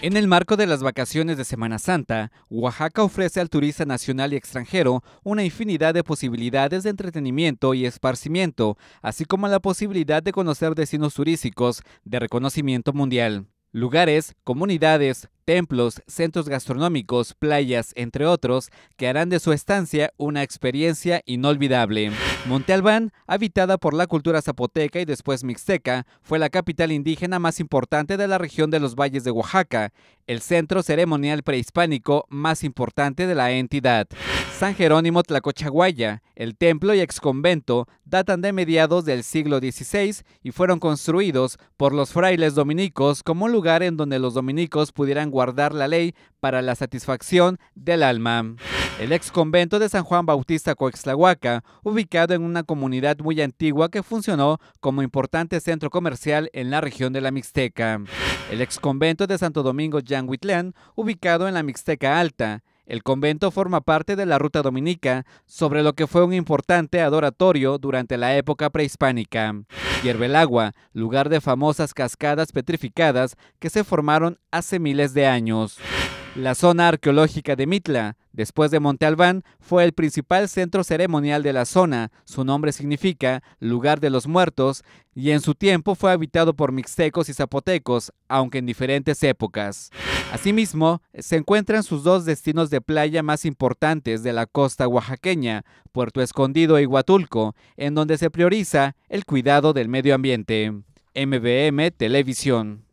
En el marco de las vacaciones de Semana Santa, Oaxaca ofrece al turista nacional y extranjero una infinidad de posibilidades de entretenimiento y esparcimiento, así como la posibilidad de conocer destinos turísticos de reconocimiento mundial. Lugares, comunidades, templos, centros gastronómicos, playas, entre otros, que harán de su estancia una experiencia inolvidable. Monte Albán, habitada por la cultura zapoteca y después mixteca, fue la capital indígena más importante de la región de los valles de Oaxaca, el centro ceremonial prehispánico más importante de la entidad. San Jerónimo Tlacochaguaya, el templo y exconvento datan de mediados del siglo XVI y fueron construidos por los frailes dominicos como lugar en donde los dominicos pudieran guardar la ley para la satisfacción del alma. El ex convento de San Juan Bautista Coexlahuaca, ubicado en una comunidad muy antigua que funcionó como importante centro comercial en la región de la Mixteca. El ex convento de Santo Domingo Yanguitlán, ubicado en la Mixteca Alta. El convento forma parte de la ruta dominica, sobre lo que fue un importante adoratorio durante la época prehispánica. Hierve el agua, lugar de famosas cascadas petrificadas que se formaron hace miles de años. La zona arqueológica de Mitla, después de Monte Albán, fue el principal centro ceremonial de la zona. Su nombre significa lugar de los muertos y en su tiempo fue habitado por mixtecos y zapotecos, aunque en diferentes épocas. Asimismo, se encuentran sus dos destinos de playa más importantes de la costa oaxaqueña, Puerto Escondido y Huatulco, en donde se prioriza el cuidado del medio ambiente. MBM Televisión.